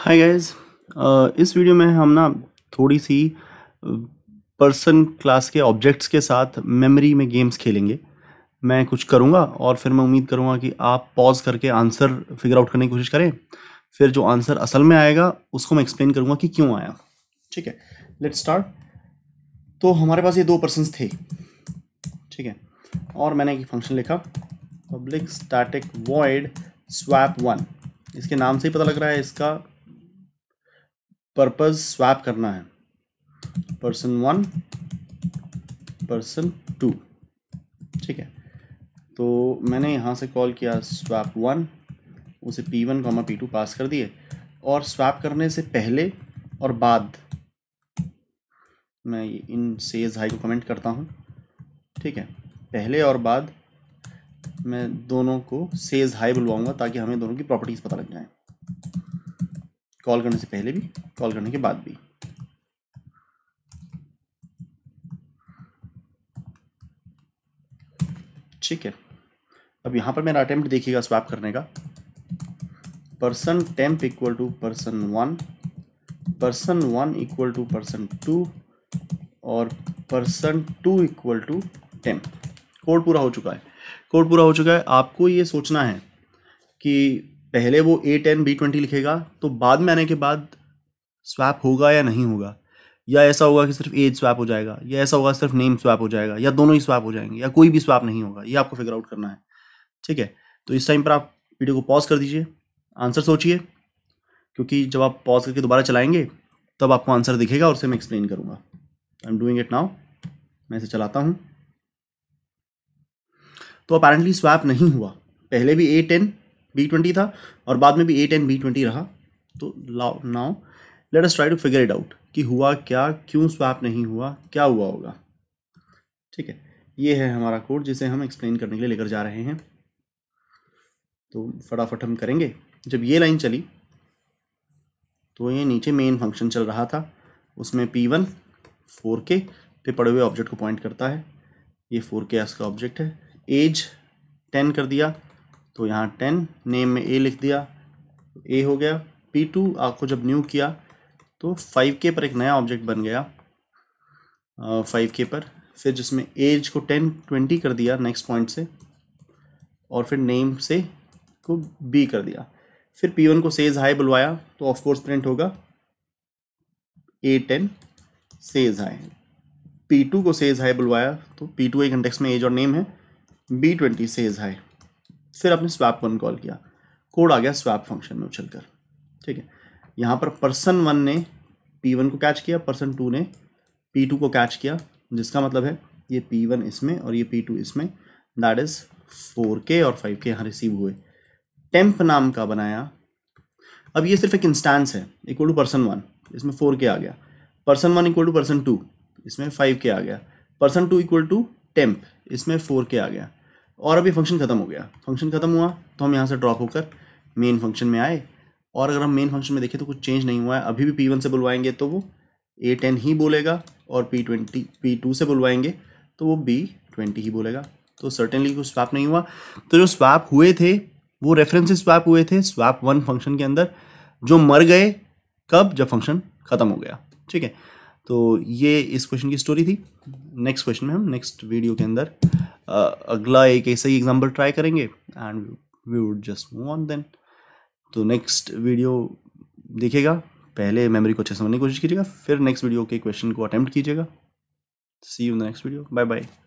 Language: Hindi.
हाय गाइस uh, इस वीडियो में हम ना थोड़ी सी पर्सन uh, क्लास के ऑब्जेक्ट्स के साथ मेमोरी में गेम्स खेलेंगे मैं कुछ करूँगा और फिर मैं उम्मीद करूँगा कि आप पॉज करके आंसर फिगर आउट करने की कोशिश करें फिर जो आंसर असल में आएगा उसको मैं एक्सप्लेन करूँगा कि क्यों आया ठीक है लेट स्टार्ट तो हमारे पास ये दो पर्सन थे ठीक है और मैंने एक फंक्शन लिखा public static void swap one इसके नाम से ही पता लग रहा है इसका पर्पज स्वैप करना है पर्सन वन पर्सन टू ठीक है तो मैंने यहाँ से कॉल किया स्वैप वन उसे P one comma P two pass कर दिए और स्वैप करने से पहले और बाद मैं इन सेज हाई को कमेंट करता हूँ ठीक है पहले और बाद मैं दोनों को सेज हाई बुलवाऊँगा ताकि हमें दोनों की प्रॉपर्टीज़ पता लग जाएँ कॉल करने से पहले भी कॉल करने के बाद भी ठीक है अब यहां पर मेरा अटेम्प्ट देखिएगा स्वैप करने का person temp equal to person one person one equal to person two और person two equal to temp code पूरा हो चुका है कोड पूरा हो चुका है आपको ये सोचना है कि पहले वो ए टेन बी ट्वेंटी लिखेगा तो बाद में आने के बाद स्वैप होगा या नहीं होगा या ऐसा होगा कि सिर्फ एज स्वैप हो जाएगा या ऐसा होगा सिर्फ नेम स्वैप हो जाएगा या दोनों ही स्वैप हो जाएंगे या कोई भी स्वैप नहीं होगा ये आपको फिगर आउट करना है ठीक है तो इस टाइम पर आप वीडियो को पॉज कर दीजिए आंसर सोचिए क्योंकि जब आप पॉज करके दोबारा चलाएंगे तब आपको आंसर दिखेगा और उसे मैं एक्सप्लेन करूँगा I am doing it now मैं इसे चलाता हूँ तो अपेरेंटली स्वैप नहीं हुआ पहले भी ए टेन बी ट्वेंटी था और बाद में भी ए टेन बी ट्वेंटी रहा तो now let us try to figure it out कि हुआ क्या क्यों स्वैप नहीं हुआ क्या हुआ होगा ठीक है ये है हमारा कोड जिसे हम एक्सप्लेन करने के लिए लेकर जा रहे हैं तो फटाफट हम करेंगे जब ये लाइन चली तो ये नीचे मेन फंक्शन चल रहा था उसमें पी वन फोर के पे पड़े हुए ऑब्जेक्ट को पॉइंट करता है ये फोर के एस का ऑब्जेक्ट है एज टेन कर दिया तो यहाँ टेन नेम में ए लिख दिया ए हो गया पी टू आपको जब न्यू किया तो फाइव के पर एक नया ऑब्जेक्ट बन गया फाइव के पर फिर जिसमें एज को टेन ट्वेंटी कर दिया नेक्स्ट पॉइंट से और फिर नेम से को बी कर दिया फिर पी वन को सेज हाई बुलवाया तो ऑफ कोर्स प्रिंट होगा A ten says hi P two को सेज हाई बुलवाया तो पी टू एक इंडेक्स में एज और नेम है बी ट्वेंटी सेज हाई फिर आपने स्वैप वन कॉल किया कोड आ गया स्वैप फंक्शन में उछल कर ठीक है यहाँ पर पर्सन वन ने पी वन को कैच किया पर्सन टू ने पी टू को कैच किया जिसका मतलब है ये पी वन इसमें और ये पी टू इसमें दैट इज़ फोर के और फाइव के यहाँ रिसीव हुए टेम्प नाम का बनाया अब ये सिर्फ एक इंस्टांस है इक्वल टू पर्सन वन इसमें फोर के आ गया person one equal to person two इसमें फाइव के आ गया person two equal to temp इसमें फोर के आ गया और अभी फंक्शन ख़त्म हो गया फंक्शन ख़त्म हुआ तो हम यहाँ से ड्रॉप होकर मेन फंक्शन में आए और अगर हम मेन फंक्शन में देखें तो कुछ चेंज नहीं हुआ है अभी भी पी वन से बुलवाएंगे तो वो ए टेन ही बोलेगा और पी ट्वेंटी पी टू से बुलवाएंगे तो वो बी ट्वेंटी ही बोलेगा तो सर्टेनली कुछ स्वाप नहीं हुआ तो जो स्वाप हुए थे वो रेफरेंस स्वैप हुए थे स्वाप वन फंक्शन के अंदर जो मर गए कब जब फंक्शन ख़त्म हो गया ठीक है तो ये इस क्वेश्चन की स्टोरी थी नेक्स्ट क्वेश्चन में हम नेक्स्ट वीडियो के अंदर अगला एक ऐसा ही एग्जाम्पल ट्राई करेंगे and we would just move on then तो नेक्स्ट वीडियो देखिएगा पहले मेमोरी को अच्छे समझने की कोशिश कीजिएगा फिर नेक्स्ट वीडियो के क्वेश्चन को अटैम्प्ट कीजिएगा see you next video bye bye